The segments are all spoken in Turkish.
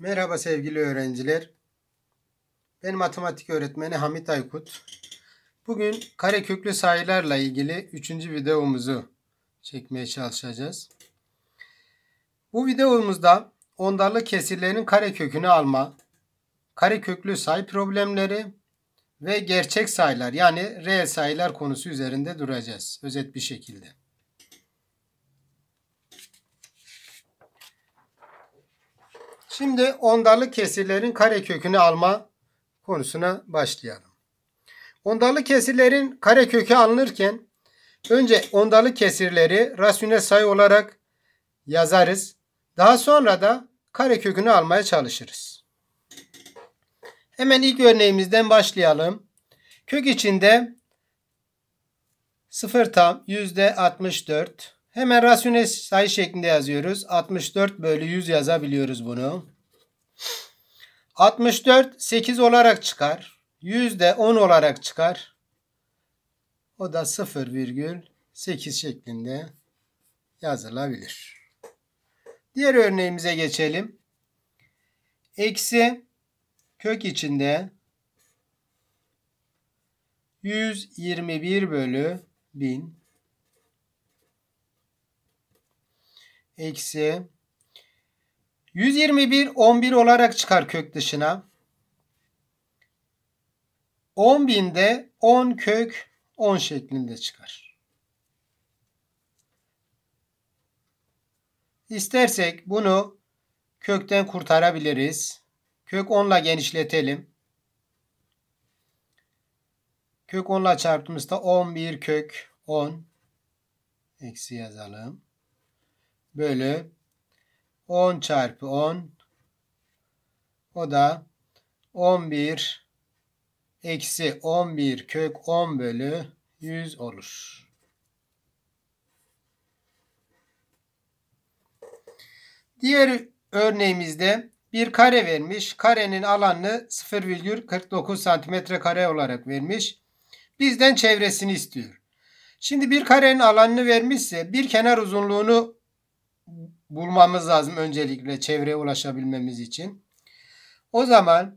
Merhaba sevgili öğrenciler. Ben matematik öğretmeni Hamit Aykut. Bugün kareköklü sayılarla ilgili 3. videomuzu çekmeye çalışacağız. Bu videomuzda ondarlı kesirlerin karekökünü alma, kareköklü sayı problemleri ve gerçek sayılar yani reel sayılar konusu üzerinde duracağız özet bir şekilde. Şimdi ondalı kesirlerin kare kökünü alma konusuna başlayalım. Ondalı kesirlerin kare kökü alınırken önce ondalı kesirleri rasyonel sayı olarak yazarız. Daha sonra da kare kökünü almaya çalışırız. Hemen ilk örneğimizden başlayalım. Kök içinde 0 tam %64. Hemen rasyonel sayı şeklinde yazıyoruz. 64 bölü 100 yazabiliyoruz bunu. 64 8 olarak çıkar. Yüzde 10 olarak çıkar. O da 0,8 şeklinde yazılabilir. Diğer örneğimize geçelim. Eksi kök içinde 121 bölü 1000 eksi 121 11 olarak çıkar kök dışına. 10 binde 10 kök 10 şeklinde çıkar. İstersek bunu kökten kurtarabiliriz. Kök 10 ile genişletelim. Kök 10 ile çarptığımızda 11 kök 10 eksi yazalım. Bölü 10 çarpı 10 o da 11 eksi 11 kök 10 bölü 100 olur. Diğer örneğimizde bir kare vermiş. Karenin alanını 0,49 cm kare olarak vermiş. Bizden çevresini istiyor. Şimdi bir karenin alanını vermişse bir kenar uzunluğunu bulmamız lazım öncelikle çevreye ulaşabilmemiz için. O zaman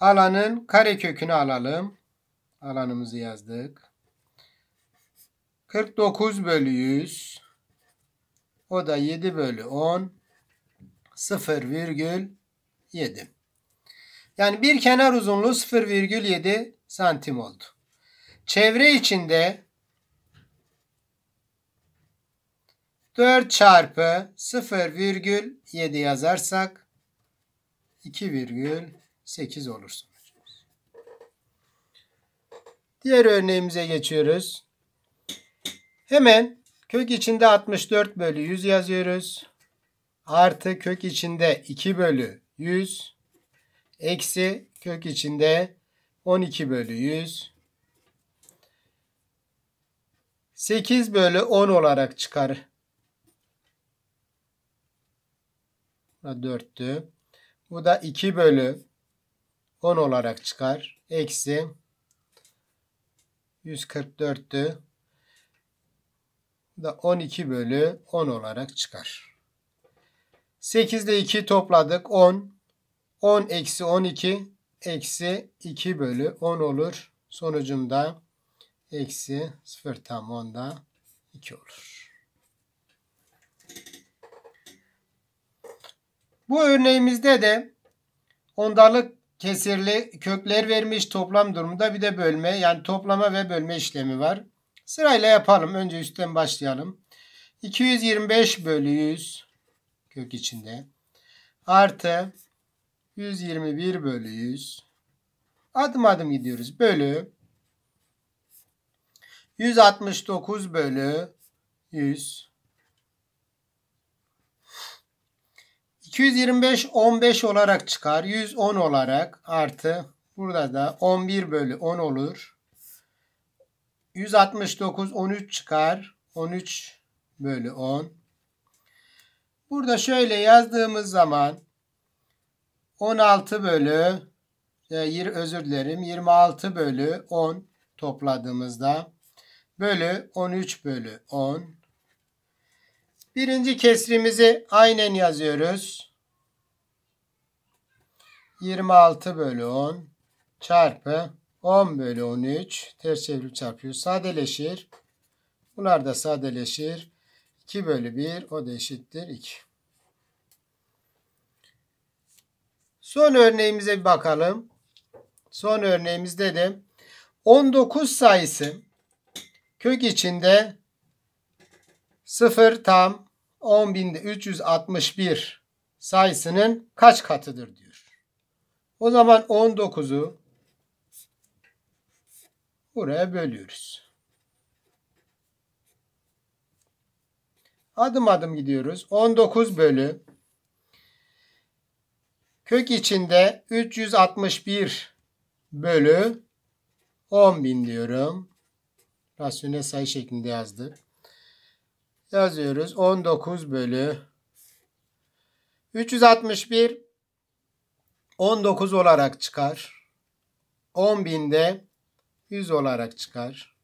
alanın karekökünü alalım. Alanımızı yazdık. 49 bölü 100 o da 7 bölü 10 0,7 yani bir kenar uzunluğu 0,7 santim oldu. Çevre içinde 4 çarpı 0,7 yazarsak 2,8 olur sonucumuz. Diğer örneğimize geçiyoruz. Hemen kök içinde 64 bölü 100 yazıyoruz. Artı kök içinde 2 bölü 100. Eksi kök içinde 12 bölü 100. 8 bölü 10 olarak çıkar Burada 4'tü. Bu da 2 bölü 10 olarak çıkar. Eksi 144'tü. Bu da 12 bölü 10 olarak çıkar. 8 ile 2 topladık. 10. 10 eksi 12 eksi 2 bölü 10 olur. Sonucumda eksi 0 tam 10'da 2 olur. Bu örneğimizde de ondalık kesirli kökler vermiş toplam durumda bir de bölme yani toplama ve bölme işlemi var. Sırayla yapalım. Önce üstten başlayalım. 225 bölü 100 kök içinde artı 121 bölü 100 adım adım gidiyoruz. Bölü 169 bölü 100 225 15 olarak çıkar. 110 olarak artı burada da 11 bölü 10 olur. 169 13 çıkar. 13 bölü 10. Burada şöyle yazdığımız zaman 16 bölü e, özür dilerim 26 bölü 10 topladığımızda bölü 13 bölü 10 Birinci kesrimizi aynen yazıyoruz. 26 bölü 10 çarpı 10 bölü 13 ters çevirip çarpıyor. Sadeleşir. Bunlar da sadeleşir. 2 bölü 1 o da eşittir 2. Son örneğimize bir bakalım. Son örneğimizde de 19 sayısı kök içinde 0 tam 10.361 sayısının kaç katıdır diyor. O zaman 19'u buraya bölüyoruz. Adım adım gidiyoruz. 19 bölü kök içinde 361 bölü 10.000 diyorum. Rasyonel sayı şeklinde yazdık yazıyoruz. 19 bölü 361 19 olarak çıkar. 10 binde 100 olarak çıkar.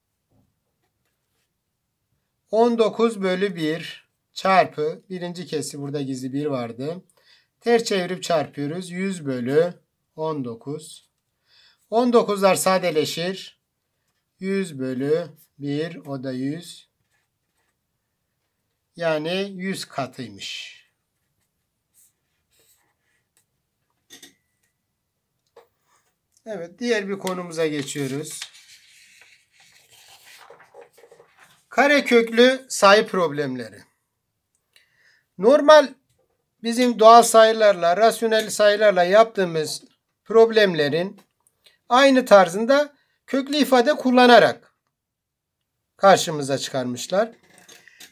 19 bölü 1 çarpı birinci kesi burada gizli 1 vardı. Ter çevirip çarpıyoruz. 100 bölü 19. 19'lar sadeleşir. 100 bölü 1 o da 100. Yani 100 katıymış. Evet diğer bir konumuza geçiyoruz. Kare köklü sayı problemleri. Normal bizim doğal sayılarla, rasyonel sayılarla yaptığımız problemlerin aynı tarzında köklü ifade kullanarak karşımıza çıkarmışlar.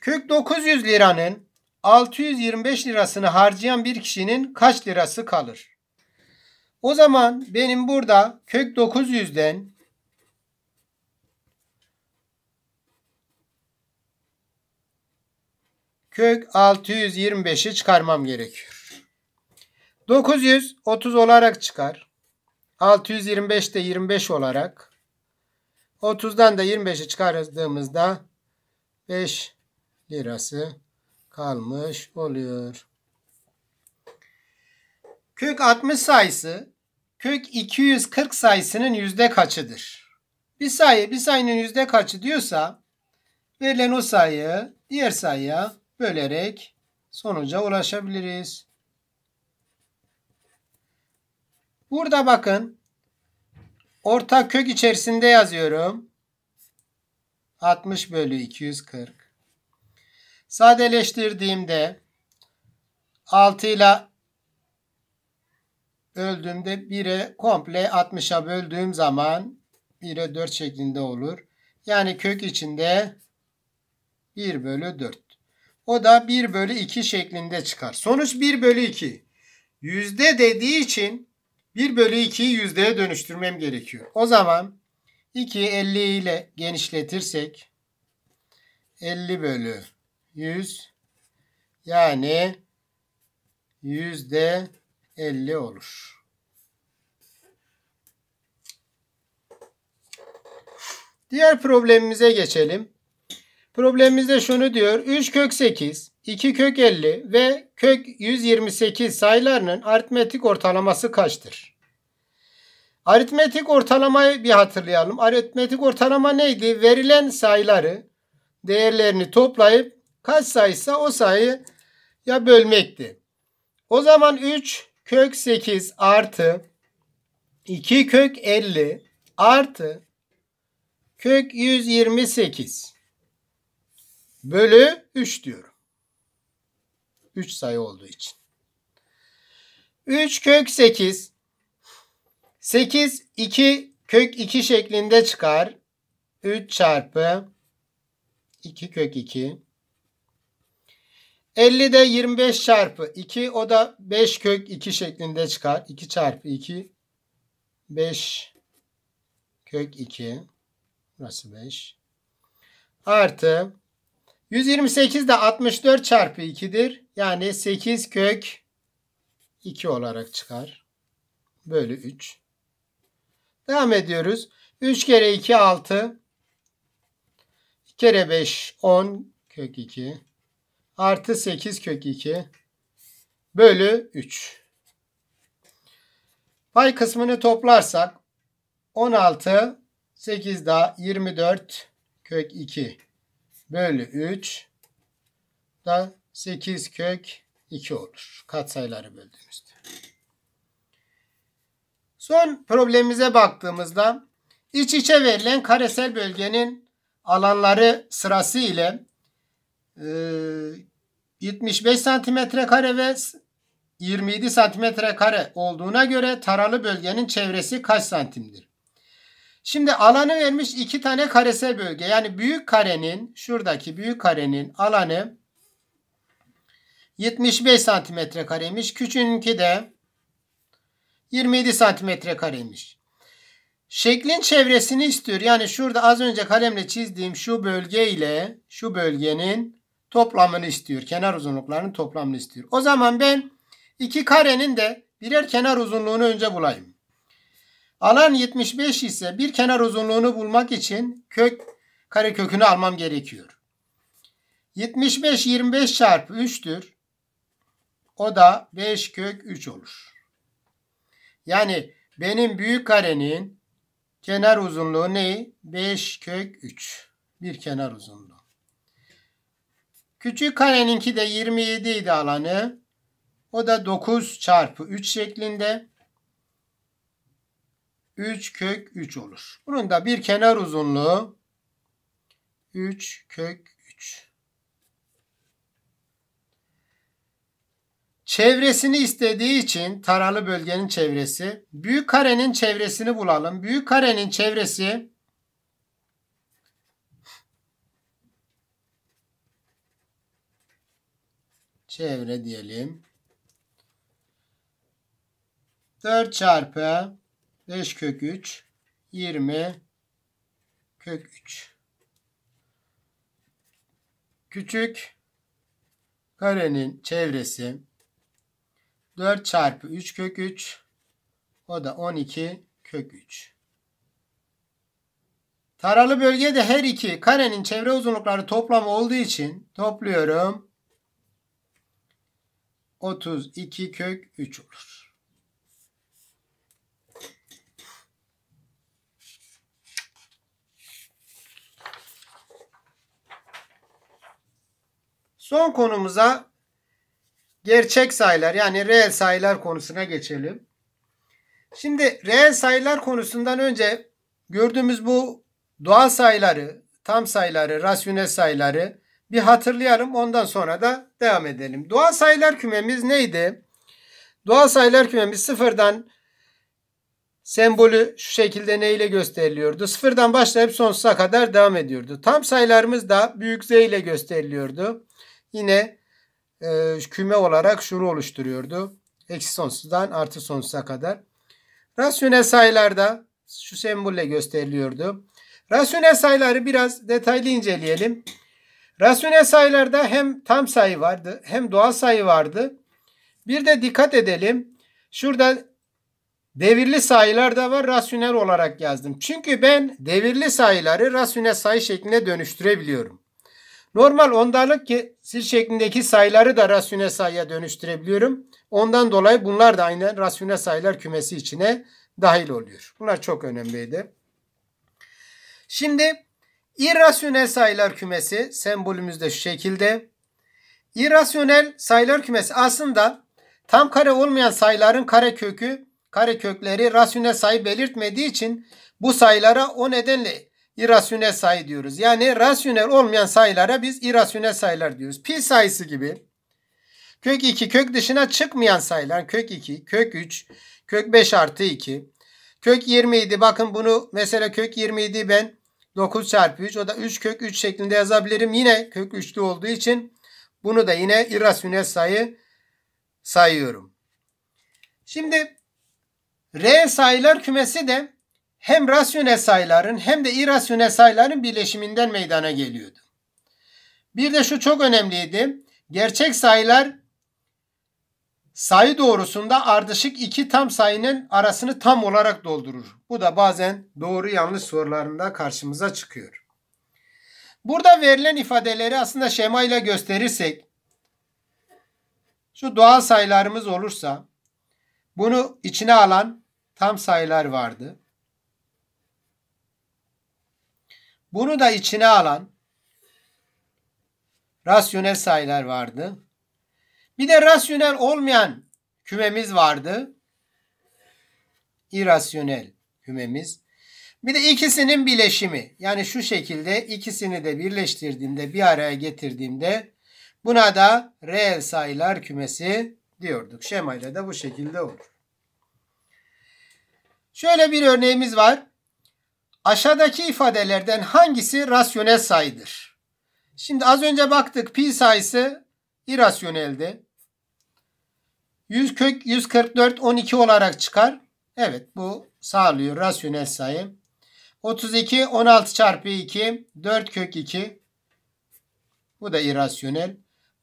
Kök 900 liranın 625 lirasını harcayan bir kişinin kaç lirası kalır? O zaman benim burada kök 900'den kök 625'i çıkarmam gerekiyor. 900 30 olarak çıkar. 625 de 25 olarak. 30'dan da 25'i çıkardığımızda 5 lirası kalmış oluyor. Kök 60 sayısı kök 240 sayısının yüzde kaçıdır? Bir sayı bir sayının yüzde kaçı diyorsa verilen o sayıyı diğer sayıya bölerek sonuca ulaşabiliriz. Burada bakın ortak kök içerisinde yazıyorum. 60 bölü 240. Sadeleştirdiğimde 6 ile böldüğümde 1'e komple 60'a böldüğüm zaman 1'e 4 şeklinde olur. Yani kök içinde 1 bölü 4. O da 1 bölü 2 şeklinde çıkar. Sonuç 1 bölü 2. Yüzde dediği için 1 bölü 2'yi yüzdeye dönüştürmem gerekiyor. O zaman 2'yi 50 ile genişletirsek 50 bölü 100 yani yüzde 50 olur. Diğer problemimize geçelim. Problemimizde şunu diyor. 3 kök 8, 2 kök 50 ve kök 128 sayılarının aritmetik ortalaması kaçtır? Aritmetik ortalamayı bir hatırlayalım. Aritmetik ortalama neydi? Verilen sayıları değerlerini toplayıp kaç sayısa o sayı ya bölmekti. O zaman 3 kök 8 artı 2 kök 50 artı kök 128 bölü 3 diyorum. 3 sayı olduğu için. 3 kök 8 8 2 kök 2 şeklinde çıkar. 3 çarpı 2 kök 2 50 de 25 çarpı 2 o da 5 kök 2 şeklinde çıkar. 2 çarpı 2 5 kök 2 burası 5 artı 128 de 64 çarpı 2'dir. Yani 8 kök 2 olarak çıkar. Bölü 3. Devam ediyoruz. 3 kere 2 6 2 kere 5 10 kök 2 artı 8 kök 2 bölü 3. Pay kısmını toplarsak 16 8 daha 24 kök 2 bölü 3 da 8 kök 2 olur. Katsayıları böldüğümüzde. Son problemimize baktığımızda iç içe verilen karesel bölgenin alanları sırası ile e, 75 santimetre kare ve 27 santimetre kare olduğuna göre taralı bölgenin çevresi kaç santimdir? Şimdi alanı vermiş iki tane karesel bölge. Yani büyük karenin şuradaki büyük karenin alanı 75 santimetre kareymiş. Küçüğünki de 27 santimetre kareymiş. Şeklin çevresini istiyor. Yani şurada az önce kalemle çizdiğim şu bölge ile şu bölgenin toplamını istiyor. Kenar uzunluklarının toplamını istiyor. O zaman ben iki karenin de birer kenar uzunluğunu önce bulayım. Alan 75 ise bir kenar uzunluğunu bulmak için kök kare kökünü almam gerekiyor. 75 25 çarpı 3'tür. O da 5 kök 3 olur. Yani benim büyük karenin kenar uzunluğu ne? 5 kök 3. Bir kenar uzunluğu. Küçük kareninki de 27 idi alanı. O da 9 çarpı 3 şeklinde. 3 kök 3 olur. Bunun da bir kenar uzunluğu 3 kök 3. Çevresini istediği için taralı bölgenin çevresi. Büyük karenin çevresini bulalım. Büyük karenin çevresi çevre diyelim. 4 çarpı 5 kök 3 20 kök 3 küçük karenin çevresi 4 çarpı 3 kök 3 o da 12 kök 3 taralı bölgede her iki karenin çevre uzunlukları toplamı olduğu için topluyorum 32 kök 3 olur. Son konumuza gerçek sayılar yani reel sayılar konusuna geçelim. Şimdi reel sayılar konusundan önce gördüğümüz bu doğal sayıları, tam sayıları, rasyonel sayıları bir hatırlayalım ondan sonra da devam edelim. Doğal sayılar kümemiz neydi? Doğal sayılar kümemiz sıfırdan sembolü şu şekilde neyle gösteriliyordu? Sıfırdan başlayıp sonsuza kadar devam ediyordu. Tam sayılarımız da büyük Z ile gösteriliyordu. Yine e, küme olarak şunu oluşturuyordu. Eksi sonsuzdan artı sonsuza kadar. Rasyonel sayılarda şu sembolle gösteriliyordu. Rasyonel sayıları biraz detaylı inceleyelim. Rasyonel sayılarda hem tam sayı vardı hem doğal sayı vardı. Bir de dikkat edelim. Şurada devirli sayılar da var rasyonel olarak yazdım. Çünkü ben devirli sayıları rasyonel sayı şeklinde dönüştürebiliyorum. Normal ondalık kesir şeklindeki sayıları da rasyonel sayıya dönüştürebiliyorum. Ondan dolayı bunlar da aynen rasyonel sayılar kümesi içine dahil oluyor. Bunlar çok önemliydi. Şimdi İrrasyonel sayılar kümesi sembolümüz de şu şekilde. İrrasyonel sayılar kümesi aslında tam kare olmayan sayıların kare kökü, kare kökleri rasyonel sayı belirtmediği için bu sayılara o nedenle irrasyonel sayı diyoruz. Yani rasyonel olmayan sayılara biz irrasyonel sayılar diyoruz. Pi sayısı gibi kök 2 kök dışına çıkmayan sayılar kök 2, kök 3, kök 5 artı 2, kök 27 bakın bunu mesela kök 27 ben 9 çarpı 3 o da 3 kök 3 şeklinde yazabilirim. Yine kök 3'lü olduğu için bunu da yine irrasyonel sayı sayıyorum. Şimdi R sayılar kümesi de hem rasyonel sayıların hem de irrasyonel sayıların birleşiminden meydana geliyordu. Bir de şu çok önemliydi. Gerçek sayılar sayı doğrusunda ardışık iki tam sayının arasını tam olarak doldurur. Bu da bazen doğru yanlış sorularında karşımıza çıkıyor. Burada verilen ifadeleri aslında şema ile gösterirsek şu doğal sayılarımız olursa bunu içine alan tam sayılar vardı. Bunu da içine alan rasyonel sayılar vardı. Bir de rasyonel olmayan kümemiz vardı. İrasyonel kümemiz. Bir de ikisinin bileşimi. Yani şu şekilde ikisini de birleştirdiğimde, bir araya getirdiğimde buna da reel sayılar kümesi diyorduk. Şemayla da bu şekilde olur. Şöyle bir örneğimiz var. Aşağıdaki ifadelerden hangisi rasyonel sayıdır? Şimdi az önce baktık pi sayısı irasyoneldi. 100 kök 144 12 olarak çıkar. Evet bu sağlıyor rasyonel sayı. 32 16 çarpı 2 4 kök 2. Bu da irrasyonel.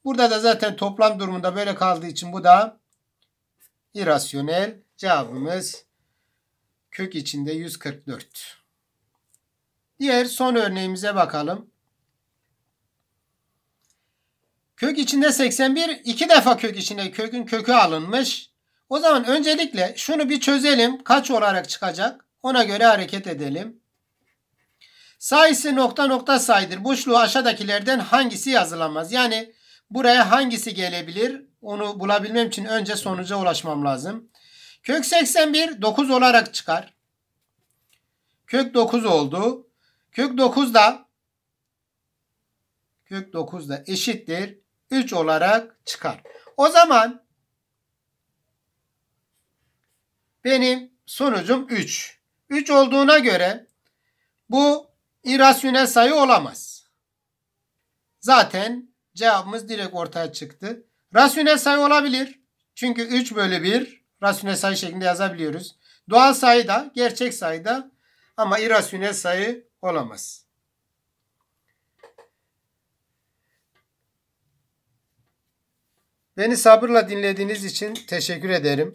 Burada da zaten toplam durumunda böyle kaldığı için bu da irrasyonel. Cevabımız kök içinde 144. Diğer son örneğimize bakalım. Kök içinde 81 iki defa kök içinde kökün kökü alınmış. O zaman öncelikle şunu bir çözelim. Kaç olarak çıkacak? Ona göre hareket edelim. Sayısı nokta nokta sayıdır. Boşluğu aşağıdakilerden hangisi yazılamaz? Yani buraya hangisi gelebilir? Onu bulabilmem için önce sonuca ulaşmam lazım. Kök 81 9 olarak çıkar. Kök 9 oldu. Kök 9 da kök 9 da eşittir. 3 olarak çıkar. O zaman benim sonucum 3. 3 olduğuna göre bu irasyonel sayı olamaz. Zaten cevabımız direkt ortaya çıktı. Rasyonel sayı olabilir. Çünkü 3 bölü 1 rasyonel sayı şeklinde yazabiliyoruz. Doğal sayı da gerçek sayı da ama irasyonel sayı olamaz. Beni sabırla dinlediğiniz için teşekkür ederim.